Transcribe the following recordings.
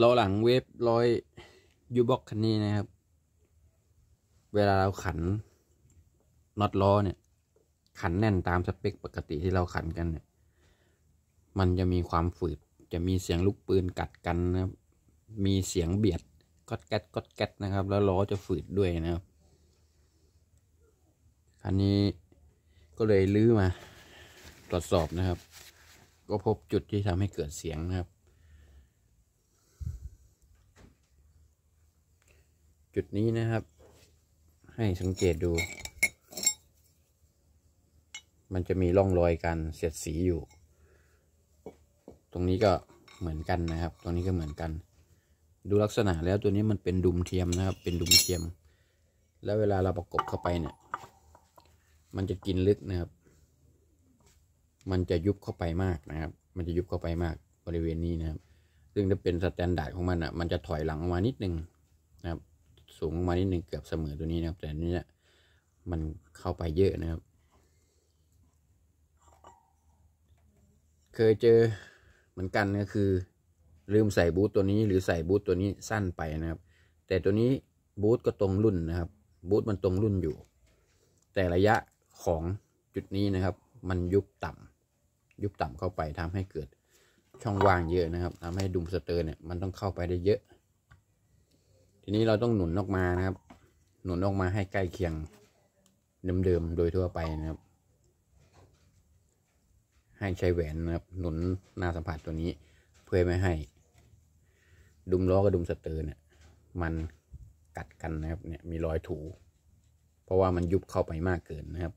ล้อหลังเวฟร้อยยูบ็อกคันนี้นะครับ เวลาเราขันน็อตล้อเนี่ย ขันแน่นตามสเปคปกติที่เราขันกันเนี่ย มันจะมีความฝืด จะมีเสียงลูกปืนกัดกันนะครับ มีเสียงเบียดก็ดแก๊ดก็ดแก๊ดนะครับแล้วล้อจะฝืดด้วยนะครับคันนี้ก็เลยลื้อมา ตรวจสอบนะครับ ก็พบจุดที่ทำให้เกิดเสียงนะครับจุดนี้นะครับให้สังเกตดูมันจะมีร่องรอยการเสียดสีอยู่ ตรงนี้ก็เหมือนกันนะครับ ตรงนี้ก็เหมือนกัน ดูลักษณะแล้วตัวนี้มันเป็นดุมเทียมนะครับเป็นดุมเทียม แล้วเวลาเราประกบเข้าไปเนี่ย มันจะกินลึกนะครับ มันจะยุบเข้าไปมากนะครับมันจะยุบเข้าไปมากบริเวณนี้นะครับ ซึ่งจะเป็นสแตนดาร์ดของมันอ่ะมันจะถอยหลังมานิดนึงนะครับสูงมานิดหนึ่งเกือบเสมอตัวนี้นะครับ แต่นีเนี่ยมันเข้าไปเยอะนะครับ เคยเจอเหมือนกันก็คือลืมใส่บูทตัวนี้ หรือใส่บูทตัวนี้สั้นไปนะครับแต่ตัวนี้บูทก็ตรงรุ่นนะครับบูทมันตรงรุ่นอยู่แต่ระยะของจุดนี้นะครับ มันยุบต่ำ ยุบต่ำเข้าไปทำให้เกิดช่องว่างเยอะนะครับทำให้ดุมสเตอร์เนี่ยมันต้องเข้าไปได้เยอะทีนี้เราต้องหนุนออกมานะครับ หนุนออกมาให้ใกล้เคียงเดิมเดิมโดยทั่วไปนะครับ ให้ใช้แหวนนะครับ หนุนหน้าสัมผัสตัวนี้เพื่อไม่ให้ ดุมล้อกับดุมสเตอร์เนี่ยมันกัดกันนะครับ เนี่ยมีรอยถูเพราะว่ามันยุบเข้าไปมากเกินนะครับ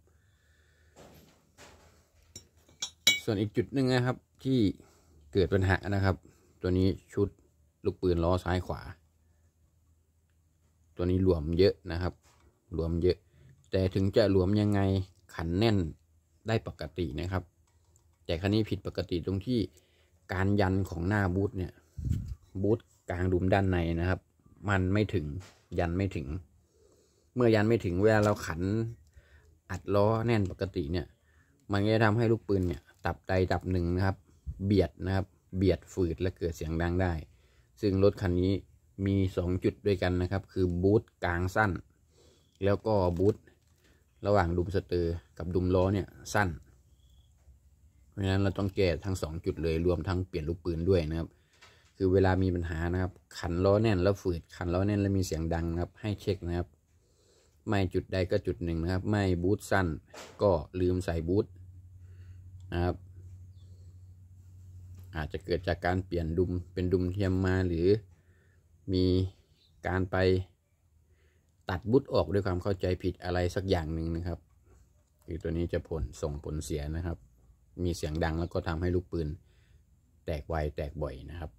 ส่วนอีกจุดหนึ่งนะครับ ที่เกิดปัญหานะครับ ตัวนี้ชุดลูกปืนล้อซ้ายขวาตัวนี้หลวมเยอะนะครับ หลวมเยอะ แต่ถึงจะหลวมยังไงขันแน่นได้ปกตินะครับ แต่ครั้นี้ผิดปกติตรงที่การยันของหน้าบูธเนี่ยบูธกลางดุมด้านในนะครับ มันไม่ถึงยันไม่ถึงเมื่อยันไม่ถึงเวลาเราขัน อัดล้อแน่นปกติเนี่ย มันจะทำให้ลูกปืนเนี่ยตับใดตับหนึ่งนะครับ เบียดนะครับ เบียดฝืดและเกิดเสียงดังได้ ซึ่งรถคันนี้มี2จุดด้วยกันนะครับ คือบูทกลางสั้น แล้วก็บูทระหว่างดุมสเตอร์กับดุมล้อเนี่ยสั้น เพราะฉะนั้นเราต้องแก้ทั้ง 2 จุดเลยรวมทั้งเปลี่ยนลูกปืนด้วยนะครับ คือเวลามีปัญหานะครับ ขันล้อแน่นแล้วฝืด ขันล้อแน่นแล้วมีเสียงดังนะครับ ให้เช็คนะครับ ไม่จุดใดก็จุดหนึ่งนะครับ ไม่บูทสั้น ก็ลืมใส่บูทนะครับ อาจจะเกิดจากการเปลี่ยนดุมเป็นดุมเทียมมาหรือมีการไปตัดบุตรออกด้วยความเข้าใจผิดอะไรสักอย่างหนึ่งนะครับคือตัวนี้จะผลส่งผลเสียนะครับ มีเสียงดังแล้วก็ทำให้ลูกปืนแตกไวแตกบ่อยนะครับ